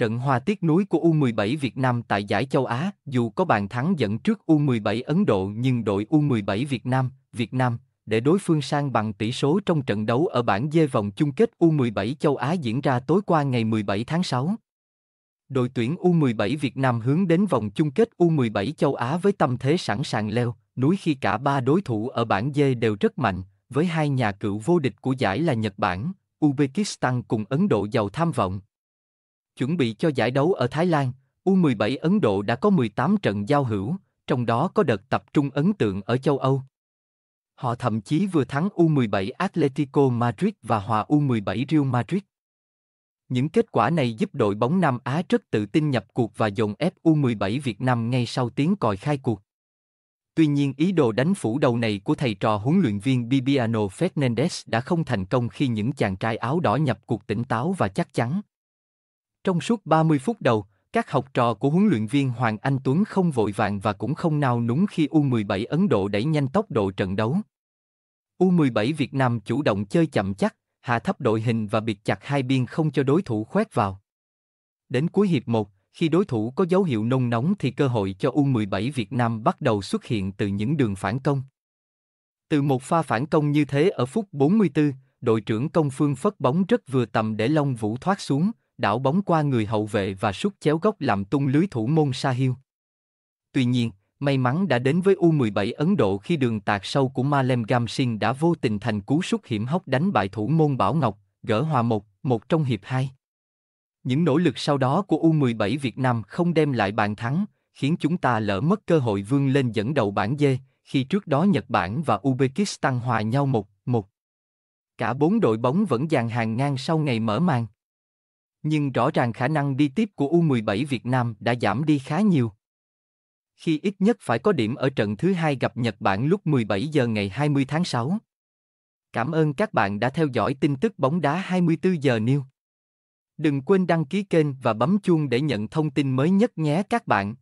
Trận hòa tiếc núi của U17 Việt Nam tại giải châu Á, dù có bàn thắng dẫn trước U17 Ấn Độ nhưng đội U17 Việt Nam, Việt Nam, để đối phương sang bằng tỷ số trong trận đấu ở bảng D vòng chung kết U17 châu Á diễn ra tối qua ngày 17 tháng 6. Đội tuyển U17 Việt Nam hướng đến vòng chung kết U17 châu Á với tâm thế sẵn sàng leo núi khi cả ba đối thủ ở bảng D đều rất mạnh, với hai nhà cựu vô địch của giải là Nhật Bản, Uzbekistan cùng Ấn Độ giàu tham vọng. Chuẩn bị cho giải đấu ở Thái Lan, U17 Ấn Độ đã có 18 trận giao hữu, trong đó có đợt tập trung ấn tượng ở châu Âu. Họ thậm chí vừa thắng U17 Atletico Madrid và hòa U17 Real Madrid. Những kết quả này giúp đội bóng Nam Á rất tự tin nhập cuộc và dồn ép U17 Việt Nam ngay sau tiếng còi khai cuộc. Tuy nhiên ý đồ đánh phủ đầu này của thầy trò huấn luyện viên Bibiano Fernandez đã không thành công khi những chàng trai áo đỏ nhập cuộc tỉnh táo và chắc chắn. Trong suốt 30 phút đầu, các học trò của huấn luyện viên Hoàng Anh Tuấn không vội vàng và cũng không nao núng khi U17 Ấn Độ đẩy nhanh tốc độ trận đấu. U17 Việt Nam chủ động chơi chậm chắc, hạ thấp đội hình và biệt chặt hai biên không cho đối thủ khoét vào. Đến cuối hiệp 1, khi đối thủ có dấu hiệu nông nóng thì cơ hội cho U17 Việt Nam bắt đầu xuất hiện từ những đường phản công. Từ một pha phản công như thế ở phút 44, đội trưởng công phương phất bóng rất vừa tầm để Long Vũ thoát xuống, đảo bóng qua người hậu vệ và sút chéo góc làm tung lưới thủ môn Sahil. Tuy nhiên, may mắn đã đến với U17 Ấn Độ khi đường tạt sâu của Malem Gamsin đã vô tình thành cú sút hiểm hóc đánh bại thủ môn Bảo Ngọc, gỡ hòa một, một trong hiệp 2. Những nỗ lực sau đó của U17 Việt Nam không đem lại bàn thắng, khiến chúng ta lỡ mất cơ hội vươn lên dẫn đầu bảng D, khi trước đó Nhật Bản và Uzbekistan hòa nhau một, một. Cả bốn đội bóng vẫn dàn hàng ngang sau ngày mở màn nhưng rõ ràng khả năng đi tiếp của U17 Việt Nam đã giảm đi khá nhiều. Khi ít nhất phải có điểm ở trận thứ hai gặp Nhật Bản lúc 17 giờ ngày 20 tháng 6. Cảm ơn các bạn đã theo dõi tin tức bóng đá 24 giờ New. Đừng quên đăng ký kênh và bấm chuông để nhận thông tin mới nhất nhé các bạn.